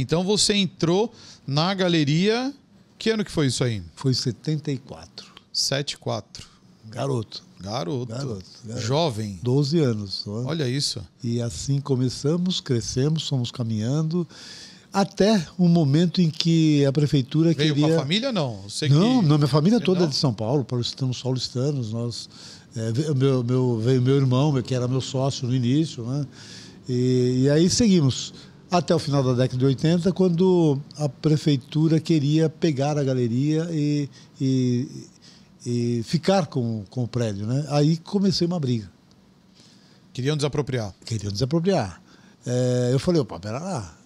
Então você entrou na galeria. Que ano que foi isso aí? Foi 74. 74. Garoto. Garoto. Garoto. garoto. Jovem. 12 anos. Olha. olha isso. E assim começamos, crescemos, fomos caminhando. Até um momento em que a prefeitura Veio queria. Veio com a família, não? Você não, que... não, minha família toda é não? é de São Paulo, paulistanos, paulistanos. Nós, é, meu, meu, veio meu irmão, que era meu sócio no início, né? E, e aí seguimos até o final da década de 80, quando a prefeitura queria pegar a galeria e, e, e ficar com, com o prédio. Né? Aí comecei uma briga. Queriam desapropriar? Queriam desapropriar. É, eu falei, opa, pera lá,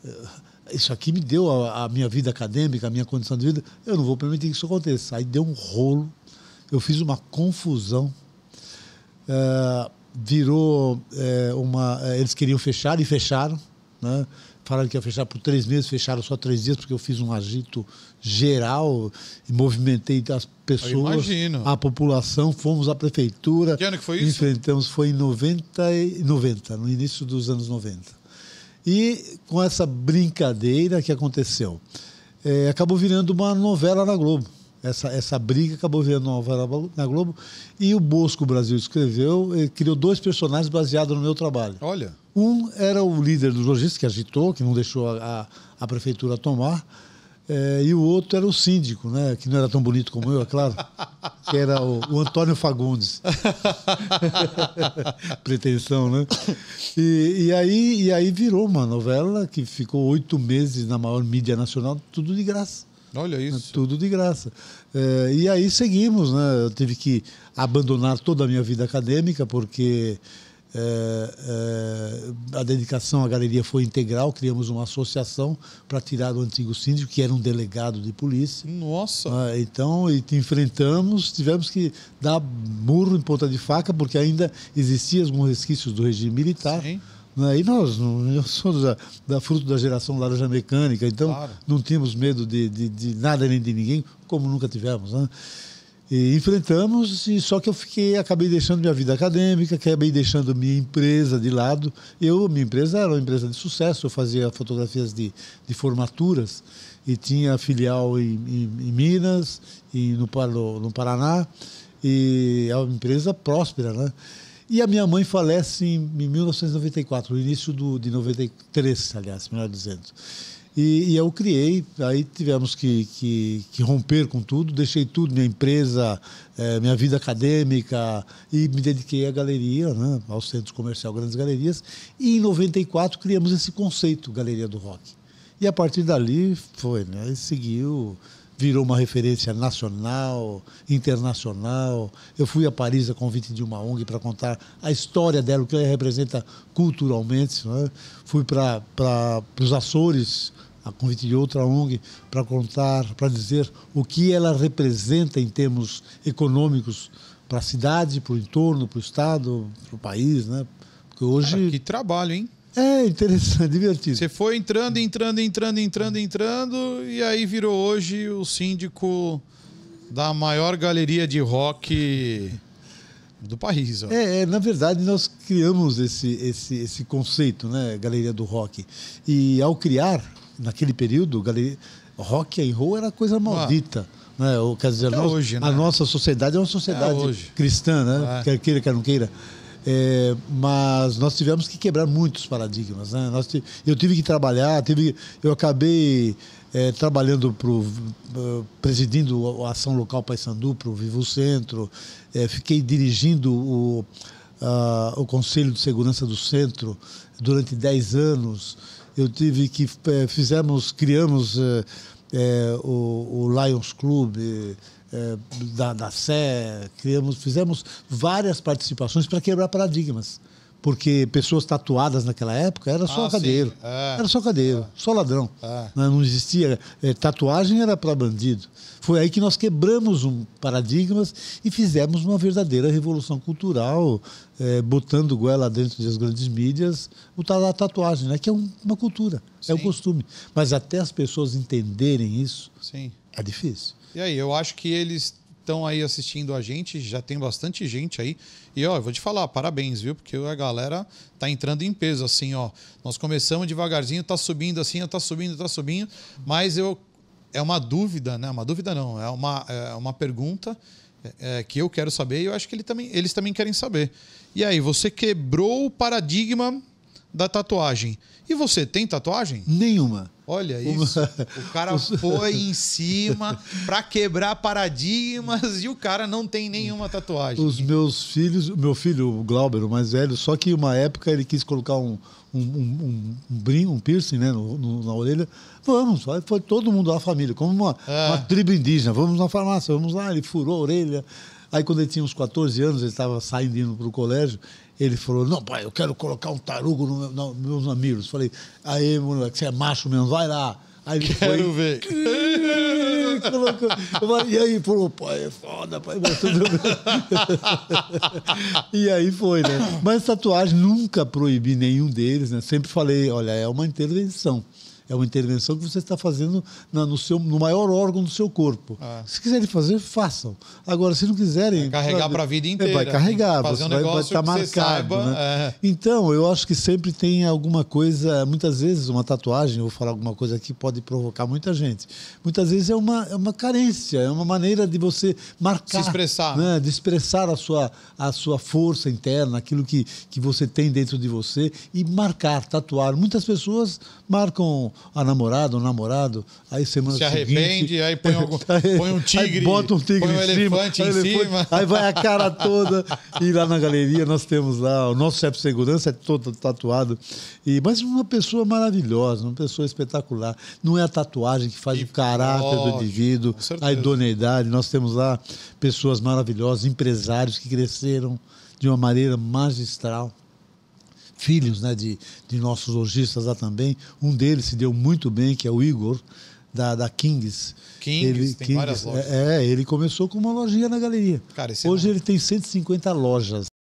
isso aqui me deu a, a, minha vida acadêmica, a minha condição de vida, eu não vou permitir que isso aconteça. Aí deu um rolo, eu fiz uma confusão, é, virou é, uma... É, eles queriam fechar e fecharam, né? falaram que ia fechar por três meses, fecharam só três dias, porque eu fiz um agito geral, e movimentei as pessoas, a população, fomos à prefeitura. Que ano que foi isso? Enfrentamos, foi em 90, 90, no início dos anos 90. E com essa brincadeira que aconteceu, é, acabou virando uma novela na Globo essa, essa briga acabou virando uma novela na Globo. E o Bosco Brasil escreveu, criou dois personagens baseados no meu trabalho. Olha. Um era o líder dos lojistas, que agitou, que não deixou a, a, a prefeitura tomar. É, e o outro era o síndico, né? que não era tão bonito como eu, é claro, que era o, o Antônio Fagundes. Pretensão, né? E, e, aí, e aí virou uma novela que ficou oito meses na maior mídia nacional, tudo de graça. Olha é isso. Tudo de graça. É, e aí seguimos, né? Eu tive que abandonar toda a minha vida acadêmica, porque é, é, a dedicação à galeria foi integral. Criamos uma associação para tirar o antigo síndico, que era um delegado de polícia. Nossa! Ah, então, e enfrentamos, tivemos que dar burro em ponta de faca, porque ainda existiam alguns resquícios do regime militar. Sim né? E nós, nós somos da, da, fruto da geração laranja mecânica, então claro. não tínhamos medo de, de, de, nada nem de ninguém, como nunca tivemos. Né? E enfrentamos, e só que eu fiquei, acabei deixando minha vida acadêmica, acabei deixando minha empresa de lado. Eu, minha empresa era uma empresa de sucesso, eu fazia fotografias de, de formaturas e tinha filial em, em, em Minas e no, no, no Paraná, e é uma empresa próspera, né? E a minha mãe falece em 1994, no início do, de 93, aliás, melhor dizendo. E, e eu criei, aí tivemos que, que, que, romper com tudo, deixei tudo, minha empresa, eh, minha vida acadêmica, e me dediquei à galeria, né, ao centro comercial Grandes Galerias. E em 94 criamos esse conceito, Galeria do Rock. E a partir dali foi, né, seguiu virou uma referência nacional, internacional. Eu fui a Paris a convite de uma ONG para contar a história dela, o que ela representa culturalmente. Né? Fui para os Açores a convite de outra ONG para contar, para dizer o que ela representa em termos econômicos para a cidade, para o entorno, para o estado, para o país, né? Porque hoje Cara, que trabalho, hein? É interessante, divertido. Você foi entrando, entrando, entrando, entrando, entrando, e aí virou hoje o síndico da maior galeria de rock do país. É, é, na verdade, nós criamos esse, esse, esse conceito, né? Galeria do rock. E ao criar, naquele período, galeria, rock and roll era coisa ah. maldita. Ah. Né? Ou, quer dizer, nós, hoje, né? a nossa sociedade é uma sociedade é cristã, né? É. Quer queira, quer não queira. É, mas nós tivemos que quebrar muitos paradigmas. Né? Nós, eu tive que trabalhar, tive, eu acabei é, trabalhando pro, é, presidindo a ação local Paysandu para o Vivo Centro, é, fiquei dirigindo o, o Conselho de Segurança do Centro durante 10 anos. Eu tive que é, fizemos, criamos é, o, o Lions Club eh, da, da Sé, criamos, fizemos várias participações para quebrar paradigmas. Porque pessoas tatuadas naquela época era só ah, cadeiro. É. Era só cadeiro, é. só ladrão. É. Né, não existia. Eh, tatuagem era para bandido. Foi aí que nós quebramos um paradigmas e fizemos uma verdadeira revolução cultural, eh, botando goela dentro das grandes mídias o da tatuagem, né? que é um, uma cultura, é Sim. é o um costume. Mas até as pessoas entenderem isso. Sim é difícil. E aí, eu acho que eles estão aí assistindo a gente, já tem bastante gente aí. E ó, eu vou te falar, parabéns, viu? Porque a galera tá entrando em peso, assim, ó. Nós começamos devagarzinho, tá subindo assim, tá subindo, tá subindo, mas eu. É uma dúvida, né? Uma dúvida não, é uma, é uma pergunta é, é, que eu quero saber e eu acho que ele também, eles também querem saber. E aí, você quebrou o paradigma da tatuagem. E você tem tatuagem? Nenhuma. Olha isso. o cara foi em cima para quebrar paradigmas e o cara não tem nenhuma tatuagem. Os meus filhos, meu filho, o Glauber, o mais velho, só que uma época ele quis colocar um, um, um, um brinco, um piercing né, no, no, na orelha. Vamos, foi todo mundo da a família, como uma, é. uma tribo indígena. Vamos na farmácia, vamos lá. Ele furou a orelha. Aí, quando ele tinha uns 14 anos, ele estava saindo indo para o colégio, ele falou, não, pai, eu quero colocar um tarugo nos meu, no, meus amigos. Falei, aí, moleque, você é macho mesmo, vai lá. Aí ele Quero foi, ver. Colocou, é e aí falou, pai, é foda, pai, mas tudo bem. e aí foi, né? Mas tatuagem nunca proibi nenhum deles, né? Sempre falei, olha, é uma intervenção. É uma intervenção que você está fazendo na, no, seu, no maior órgão do seu corpo. É. Se quiserem fazer, façam. Agora, se não quiserem. Vai carregar para a vida é, inteira. vai carregar, fazer um vai, vai estar tá marcado. Saiba, né? É. Então, eu acho que sempre tem alguma coisa, muitas vezes, uma tatuagem, vou falar alguma coisa aqui, pode provocar muita gente. Muitas vezes é uma, é uma carência, é uma maneira de você marcar. Se expressar. Né? De expressar a sua, a sua força interna, aquilo que, que você tem dentro de você e marcar, tatuar. Muitas pessoas marcam a namorada, o namorado, aí semana Se arrepende, aí põe, algum, põe um tigre. Aí bota um tigre põe um em cima, elefante em elefante, cima. Aí vai a cara toda. e lá na galeria nós temos lá, o nosso chefe de segurança é todo tatuado. E, mas uma pessoa maravilhosa, uma pessoa espetacular. Não é a tatuagem que faz e, o caráter do indivíduo, a idoneidade. Nós temos lá pessoas maravilhosas, empresários que cresceram de uma maneira magistral filhos né, de, de nossos lojistas lá também. Um deles se deu muito bem, que é o Igor, da, da Kings. Kings, ele, tem Kings, várias lojas. É, é, ele começou com uma lojinha na galeria. Cara, é Hoje é ele tem 150 lojas.